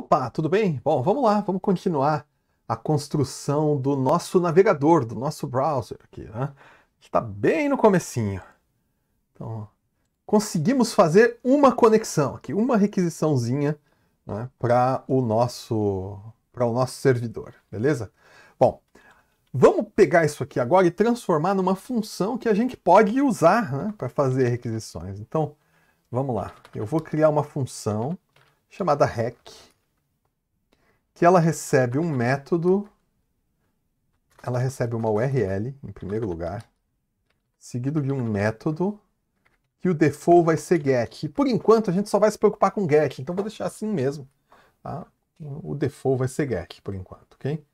Opa, tudo bem? Bom, vamos lá, vamos continuar a construção do nosso navegador, do nosso browser aqui, né? Está bem no comecinho. Então, conseguimos fazer uma conexão aqui, uma requisiçãozinha né, para o nosso para o nosso servidor, beleza? Bom, vamos pegar isso aqui agora e transformar numa função que a gente pode usar né, para fazer requisições. Então, vamos lá. Eu vou criar uma função chamada rec que ela recebe um método, ela recebe uma URL em primeiro lugar, seguido de um método que o default vai ser get. E por enquanto a gente só vai se preocupar com get, então vou deixar assim mesmo. Tá? O default vai ser get por enquanto, ok?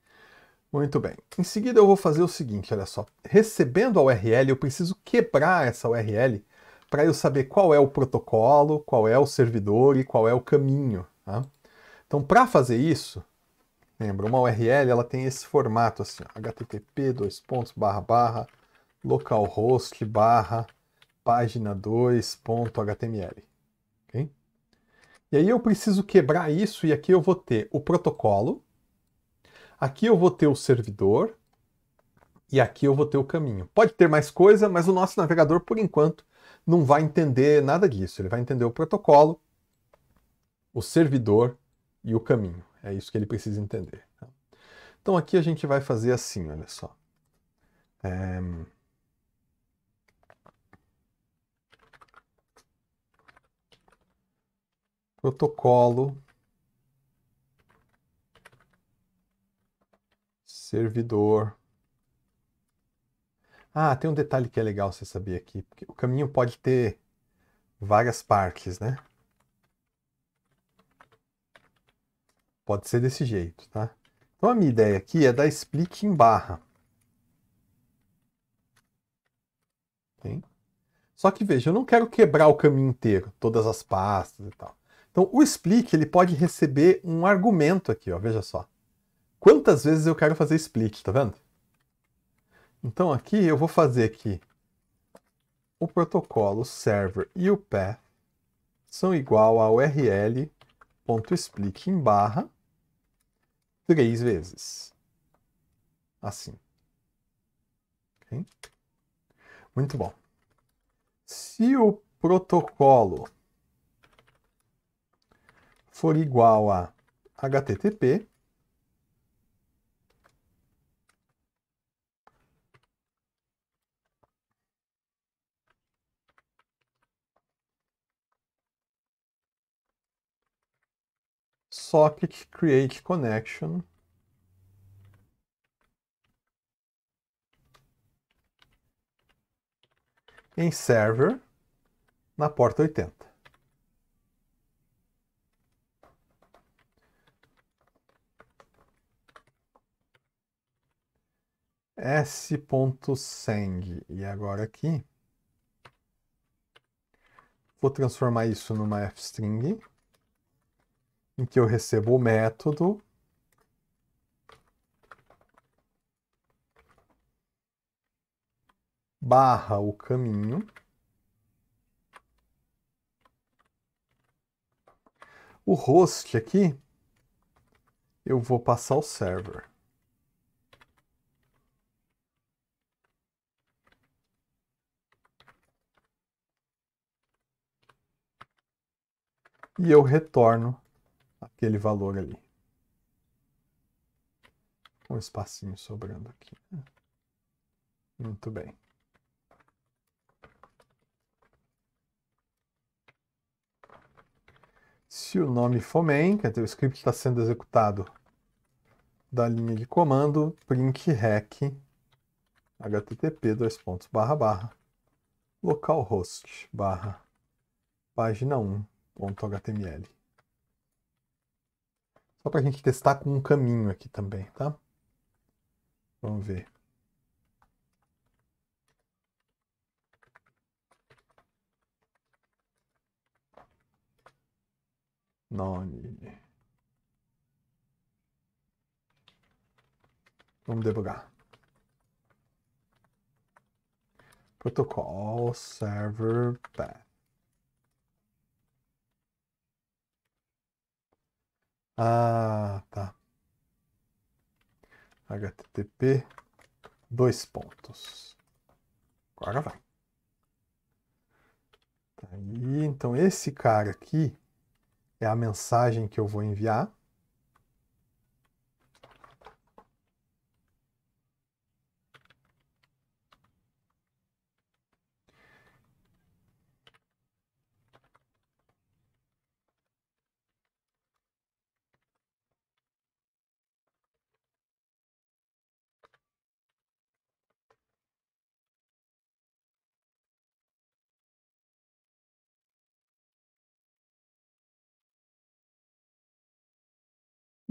Muito bem. Em seguida eu vou fazer o seguinte, olha só. Recebendo a URL, eu preciso quebrar essa URL para eu saber qual é o protocolo, qual é o servidor e qual é o caminho. Tá? Então para fazer isso, Lembra, uma URL ela tem esse formato assim, http dois pontos barra barra localhost barra página 2.html. ok E aí eu preciso quebrar isso e aqui eu vou ter o protocolo, aqui eu vou ter o servidor e aqui eu vou ter o caminho. Pode ter mais coisa, mas o nosso navegador por enquanto não vai entender nada disso. Ele vai entender o protocolo, o servidor e o caminho. É isso que ele precisa entender. Tá? Então aqui a gente vai fazer assim, olha só. É... Protocolo servidor. Ah, tem um detalhe que é legal você saber aqui, porque o caminho pode ter várias partes, né? Pode ser desse jeito, tá? Então a minha ideia aqui é dar split em barra. Tem? Só que veja, eu não quero quebrar o caminho inteiro, todas as pastas e tal. Então o split ele pode receber um argumento aqui, ó, veja só. Quantas vezes eu quero fazer split, tá vendo? Então aqui eu vou fazer aqui o protocolo o server e o path são igual a url.split em barra três vezes. Assim. Okay? Muito bom. Se o protocolo for igual a HTTP, socket create connection. em server na porta 80. S.seng. E agora aqui, vou transformar isso numa f-string em que eu recebo o método barra o caminho. O host aqui, eu vou passar o server. E eu retorno aquele valor ali. Um espacinho sobrando aqui. Né? Muito bem. Se o nome for main, quer dizer, o script está sendo executado da linha de comando, print rec http dois pontos barra barra localhost barra página 1.html. Só para a gente testar com um caminho aqui também, tá? Vamos ver. None. Vamos debugar. Protocol server path. Ah, tá. HTTP, dois pontos. Agora vai. Tá aí, então esse cara aqui é a mensagem que eu vou enviar.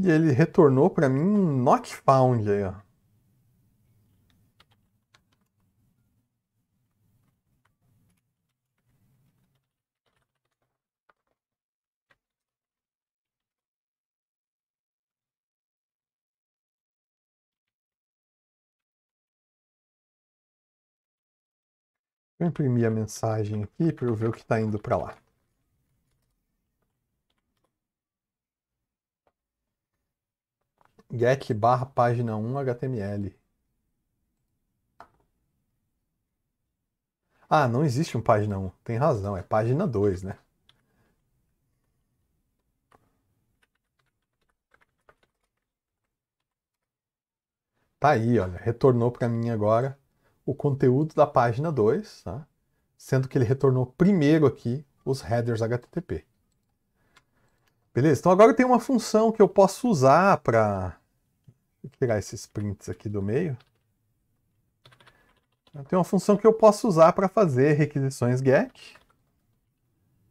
E ele retornou para mim um not found aí, ó. Vou imprimir a mensagem aqui para eu ver o que está indo para lá. get barra página 1 HTML. Ah, não existe um página 1. Tem razão, é página 2, né? Tá aí, olha, retornou para mim agora o conteúdo da página 2, tá? sendo que ele retornou primeiro aqui os headers HTTP. Beleza? Então agora tem uma função que eu posso usar para Vou tirar esses prints aqui do meio. tem uma função que eu posso usar para fazer requisições GET.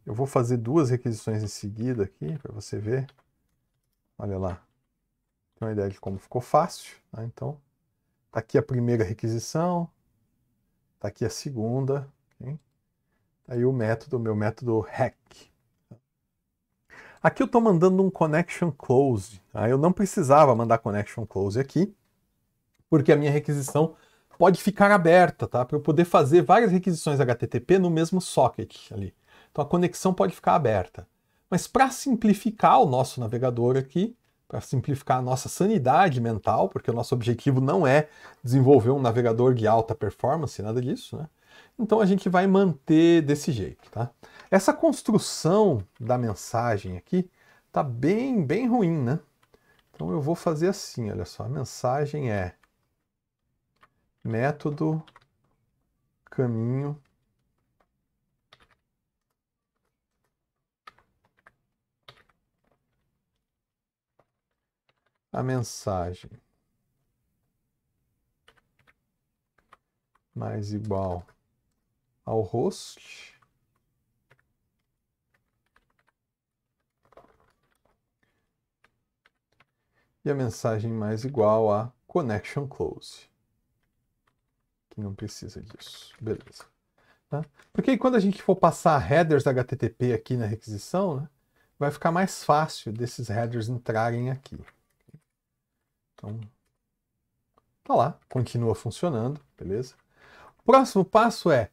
Eu vou fazer duas requisições em seguida aqui, para você ver. Olha lá. Tem uma ideia de como ficou fácil. Né? Então, está aqui a primeira requisição. Está aqui a segunda. Está aí o método, o meu método hack. Aqui eu estou mandando um connection close. Tá? Eu não precisava mandar connection close aqui, porque a minha requisição pode ficar aberta, tá? Para eu poder fazer várias requisições HTTP no mesmo socket ali. Então a conexão pode ficar aberta. Mas para simplificar o nosso navegador aqui, para simplificar a nossa sanidade mental, porque o nosso objetivo não é desenvolver um navegador de alta performance, nada disso, né? Então a gente vai manter desse jeito, tá? Essa construção da mensagem aqui tá bem, bem ruim, né? Então eu vou fazer assim, olha só, a mensagem é método, caminho, a mensagem mais igual ao host e a mensagem mais igual a connection close. Que não precisa disso. Beleza. Tá? Porque quando a gente for passar headers HTTP aqui na requisição, né, vai ficar mais fácil desses headers entrarem aqui. Então, tá lá, continua funcionando, beleza? O próximo passo é,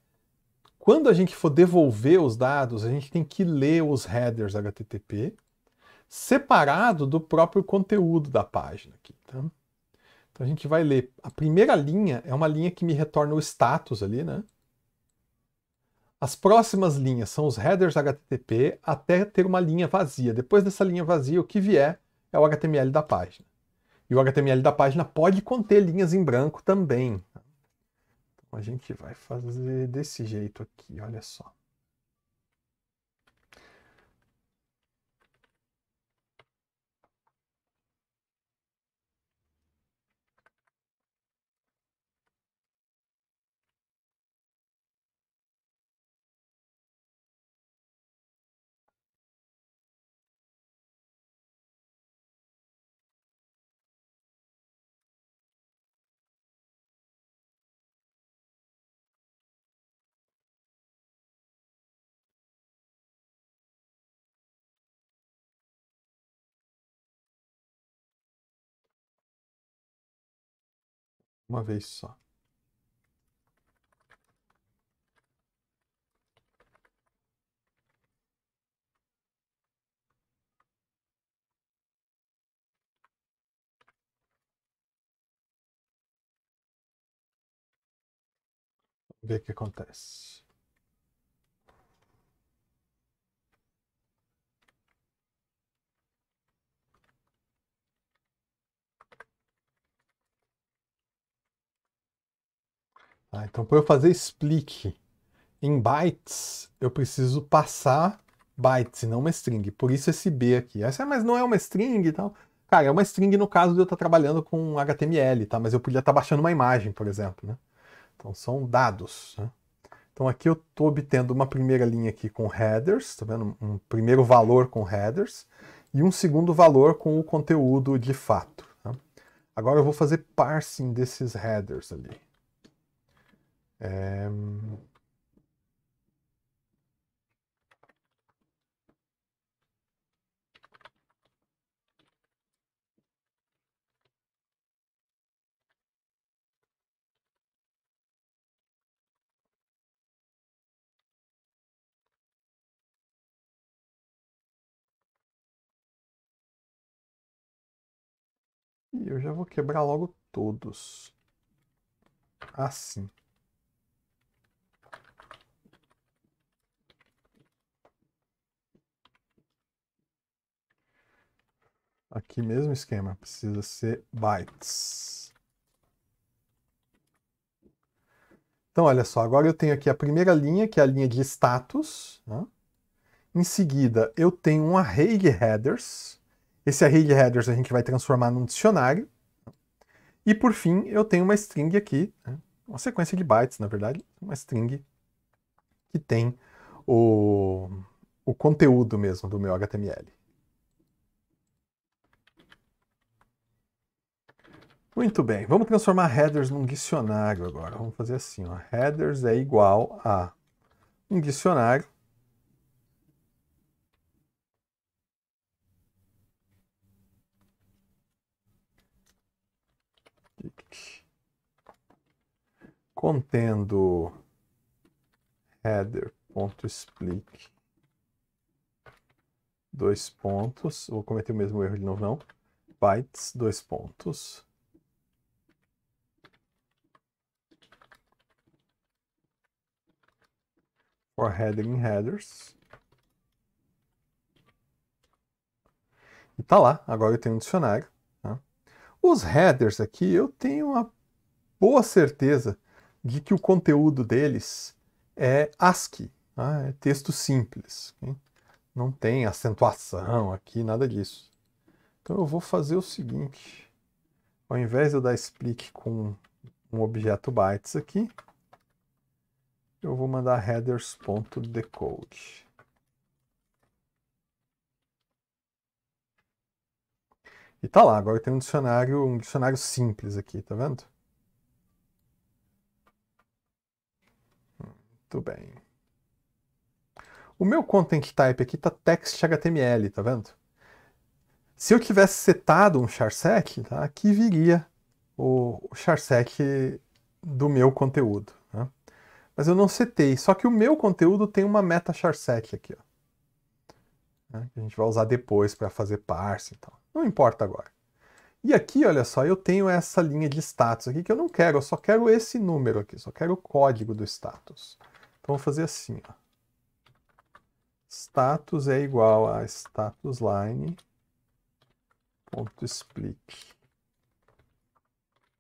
quando a gente for devolver os dados, a gente tem que ler os headers HTTP, separado do próprio conteúdo da página. Aqui, tá? Então a gente vai ler. A primeira linha é uma linha que me retorna o status ali, né? As próximas linhas são os headers HTTP até ter uma linha vazia. Depois dessa linha vazia, o que vier é o HTML da página. E o HTML da página pode conter linhas em branco também. Então a gente vai fazer desse jeito aqui, olha só. uma vez só. ver o que acontece. Ah, então, para eu fazer split em bytes, eu preciso passar bytes, não uma string. Por isso esse B aqui. Essa, ah, mas não é uma string e tal. Cara, é uma string no caso de eu estar trabalhando com HTML, tá? Mas eu podia estar baixando uma imagem, por exemplo, né? Então são dados, né? Então aqui eu estou obtendo uma primeira linha aqui com headers, tá vendo? Um primeiro valor com headers e um segundo valor com o conteúdo de fato. Tá? Agora eu vou fazer parsing desses headers ali. Um... E eu já vou quebrar logo todos. Assim. Aqui mesmo esquema, precisa ser bytes. Então, olha só, agora eu tenho aqui a primeira linha, que é a linha de status. Né? Em seguida, eu tenho um array de headers. Esse array de headers a gente vai transformar num dicionário. E por fim, eu tenho uma string aqui, né? uma sequência de bytes, na verdade, uma string que tem o, o conteúdo mesmo do meu HTML. Muito bem, vamos transformar headers num dicionário agora. Vamos fazer assim, ó. headers é igual a um dicionário contendo header.split dois pontos, vou cometer o mesmo erro de novo não, bytes dois pontos for heading headers. E tá lá, agora eu tenho um dicionário. Né? Os headers aqui, eu tenho uma boa certeza de que o conteúdo deles é ASCII, né? é texto simples. Não tem acentuação aqui, nada disso. Então eu vou fazer o seguinte, ao invés de eu dar split com um objeto bytes aqui, eu vou mandar headers.decode. E tá lá, agora tem um dicionário, um dicionário simples aqui, tá vendo? Muito hum, bem. O meu content type aqui tá text HTML, tá vendo? Se eu tivesse setado um charset, tá? aqui viria o, charset do meu conteúdo mas eu não setei. Só que o meu conteúdo tem uma meta charset aqui, ó. Né? Que a gente vai usar depois para fazer parse e tal. Não importa agora. E aqui, olha só, eu tenho essa linha de status aqui que eu não quero, eu só quero esse número aqui, só quero o código do status. Então, vou fazer assim, ó. Status é igual a statusline.split. ponto split.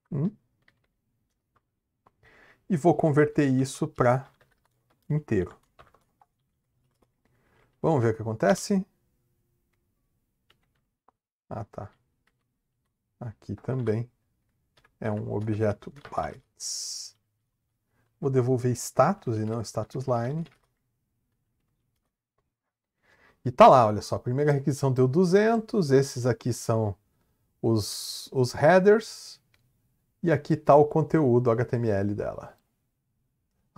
Hum? e vou converter isso para inteiro. Vamos ver o que acontece. Ah, tá. Aqui também é um objeto bytes. Vou devolver status e não status line. E tá lá, olha só, a primeira requisição deu 200, esses aqui são os, os headers, e aqui tá o conteúdo HTML dela.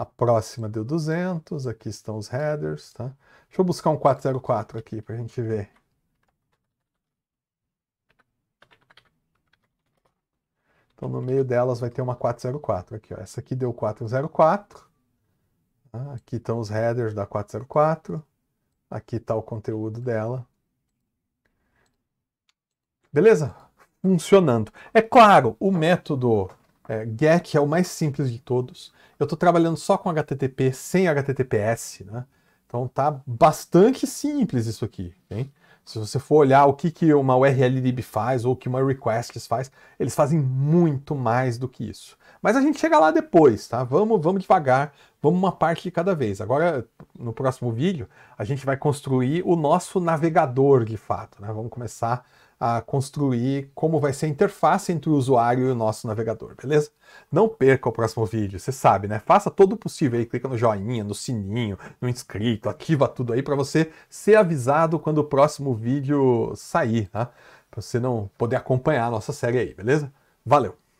A próxima deu 200, aqui estão os headers, tá? Deixa eu buscar um 404 aqui para a gente ver. Então no meio delas vai ter uma 404 aqui, ó. Essa aqui deu 404. Tá? Aqui estão os headers da 404. Aqui está o conteúdo dela. Beleza? Funcionando. É claro, o método é, é o mais simples de todos. Eu estou trabalhando só com HTTP, sem HTTPS, né? Então tá bastante simples isso aqui, hein? Se você for olhar o que, que uma URL lib faz ou o que uma requests faz, eles fazem muito mais do que isso. Mas a gente chega lá depois, tá? Vamos, vamos devagar, vamos uma parte de cada vez. Agora, no próximo vídeo, a gente vai construir o nosso navegador de fato, né? Vamos começar a construir como vai ser a interface entre o usuário e o nosso navegador, beleza? Não perca o próximo vídeo, você sabe, né? Faça todo o possível aí, clica no joinha, no sininho, no inscrito, ativa tudo aí para você ser avisado quando o próximo vídeo sair, tá? Para você não poder acompanhar a nossa série aí, beleza? Valeu!